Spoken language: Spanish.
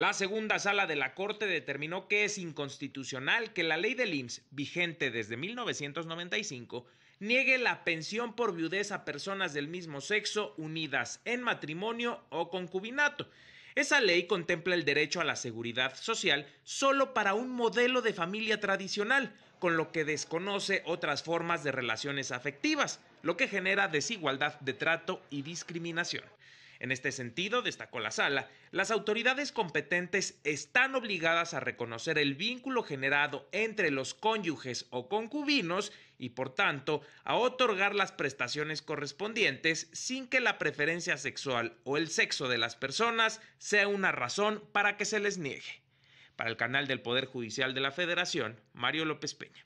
La segunda sala de la Corte determinó que es inconstitucional que la ley del IMSS, vigente desde 1995, niegue la pensión por viudez a personas del mismo sexo unidas en matrimonio o concubinato. Esa ley contempla el derecho a la seguridad social solo para un modelo de familia tradicional, con lo que desconoce otras formas de relaciones afectivas, lo que genera desigualdad de trato y discriminación. En este sentido, destacó la sala, las autoridades competentes están obligadas a reconocer el vínculo generado entre los cónyuges o concubinos y, por tanto, a otorgar las prestaciones correspondientes sin que la preferencia sexual o el sexo de las personas sea una razón para que se les niegue. Para el canal del Poder Judicial de la Federación, Mario López Peña.